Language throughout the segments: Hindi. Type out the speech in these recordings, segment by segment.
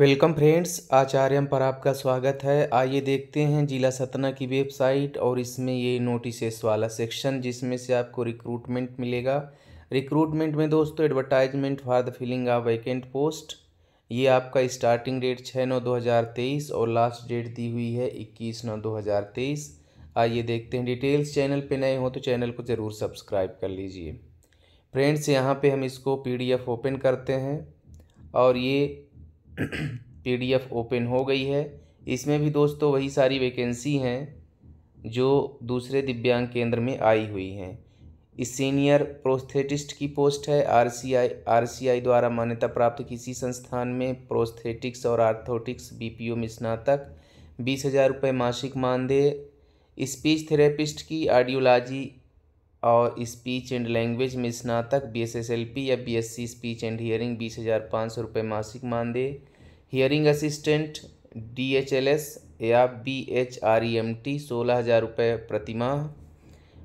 वेलकम फ्रेंड्स आचार्यम पर आपका स्वागत है आइए देखते हैं जिला सतना की वेबसाइट और इसमें ये नोटिसेस वाला सेक्शन जिसमें से आपको रिक्रूटमेंट मिलेगा रिक्रूटमेंट में दोस्तों advertisement for the filling of vacant post ये आपका स्टार्टिंग डेट छः नौ दो हज़ार तेईस और लास्ट डेट दी हुई है इक्कीस नौ दो हज़ार तेईस आइए देखते हैं डिटेल्स चैनल पर नए हों तो चैनल को ज़रूर सब्सक्राइब कर लीजिए फ्रेंड्स यहाँ पर हम इसको पी ओपन करते हैं और ये पीडीएफ ओपन हो गई है इसमें भी दोस्तों वही सारी वैकेंसी हैं जो दूसरे दिव्यांग केंद्र में आई हुई हैं इस सीनियर प्रोस्थेटिस्ट की पोस्ट है आरसीआई आरसीआई द्वारा मान्यता प्राप्त किसी संस्थान में प्रोस्थेटिक्स और आर्थोटिक्स बीपीओ में स्नातक बीस हज़ार रुपये मासिक मानदेय स्पीच थेरेपिस्ट की आर्डियोलॉजी और स्पीच एंड लैंग्वेज में स्नातक बीएसएसएलपी या बीएससी स्पीच एंड हियरिंग बीस हज़ार पाँच सौ रुपये मासिक मानदेय hearing assistant D H L S या B H R E M T सोलह हज़ार रुपये प्रतिमाह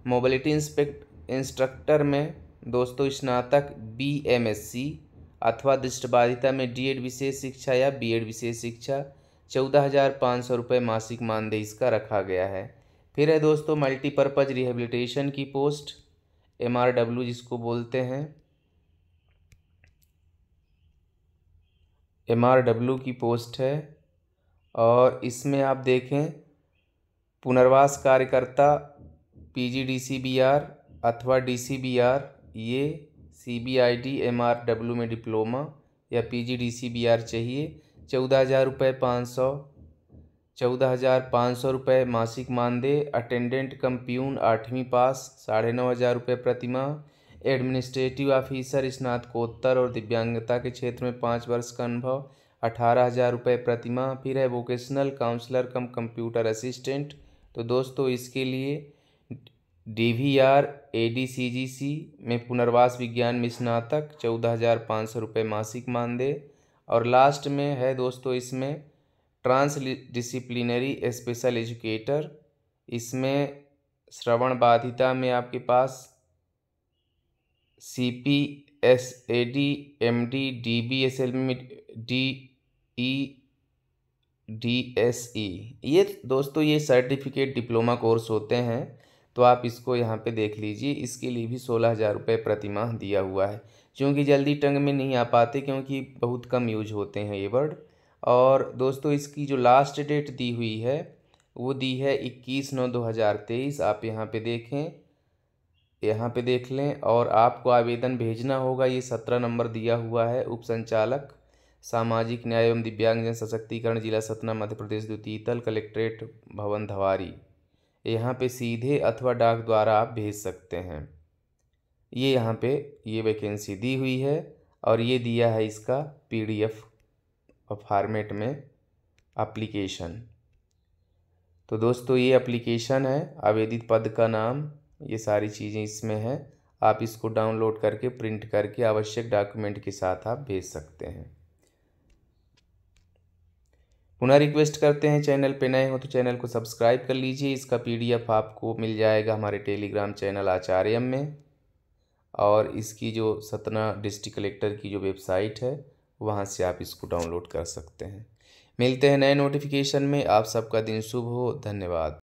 मोबिलिटी इंस्पेक्ट इंस्ट्रक्टर में दोस्तों स्नातक बी एम एस सी अथवा दृष्टबाधिता में डी एड विशेष शिक्षा या बी एड विशेष शिक्षा चौदह हज़ार पाँच सौ रुपये मासिक मानदेय इसका रखा गया है फिर है दोस्तों मल्टीपर्पज़ रिहेबिलिटेशन की पोस्ट एम आर डब्ल्यू जिसको बोलते हैं एम आर डब्लू की पोस्ट है और इसमें आप देखें पुनर्वास कार्यकर्ता P G D C B R अथवा डी सी बी आर ये C B I D M R W में डिप्लोमा या P G D C B R चाहिए चौदह हज़ार रुपये पाँच सौ चौदह हज़ार पाँच सौ रुपये मासिक मानदेय अटेंडेंट कम प्यून आठवीं पास साढ़े नौ हज़ार रुपये प्रतिमा एडमिनिस्ट्रेटिव ऑफिसर स्नातकोत्तर और दिव्यांगता के क्षेत्र में पाँच वर्ष का अनुभव अठारह हज़ार रुपये प्रतिमा फिर है vocational counsellor cum computer assistant तो दोस्तों इसके लिए D V R A D C G C में पुनर्वास विज्ञान में स्नातक चौदह हज़ार पाँच सौ रुपये मासिक मानदेय और लास्ट में है दोस्तों इसमें ट्रांस डिसिप्लिनरी स्पेशल एजुकेटर इसमें श्रवण बाधिता में आपके पास C P S A D M D D B S L D E D S E ये दोस्तों ये सर्टिफिकेट डिप्लोमा कोर्स होते हैं तो आप इसको यहाँ पे देख लीजिए इसके लिए भी सोलह हज़ार रुपये प्रतिमाह दिया हुआ है क्योंकि जल्दी टंग में नहीं आ पाते क्योंकि बहुत कम यूज होते हैं ये वर्ड और दोस्तों इसकी जो लास्ट डेट दी हुई है वो दी है इक्कीस नौ दो हज़ार तेईस आप यहाँ पे देखें यहाँ पे देख लें और आपको आवेदन भेजना होगा ये सत्रह नंबर दिया हुआ है उप संचालक सामाजिक न्याय एवं दिव्यांगजन सशक्तिकरण जिला सतना मध्य प्रदेश द्वितीयतल कलेक्ट्रेट भवन धवारी यहाँ पे सीधे अथवा डाक द्वारा आप भेज सकते हैं ये यहाँ पे ये वैकेंसी दी हुई है और ये दिया है इसका पीडीएफ फॉर्मेट में अप्लीकेशन तो दोस्तों ये एप्लीकेशन है आवेदित पद का नाम ये सारी चीज़ें इसमें हैं आप इसको डाउनलोड करके प्रिंट करके आवश्यक डॉक्यूमेंट के साथ आप भेज सकते हैं पुनः रिक्वेस्ट करते हैं चैनल पे नए हो तो चैनल को सब्सक्राइब कर लीजिए इसका पीडीएफ आपको मिल जाएगा हमारे टेलीग्राम चैनल आचार्यम में और इसकी जो सतना डिस्ट्रिक्ट कलेक्टर की जो वेबसाइट है वहाँ से आप इसको डाउनलोड कर सकते हैं मिलते हैं नए नोटिफिकेशन में आप सबका दिन शुभ हो धन्यवाद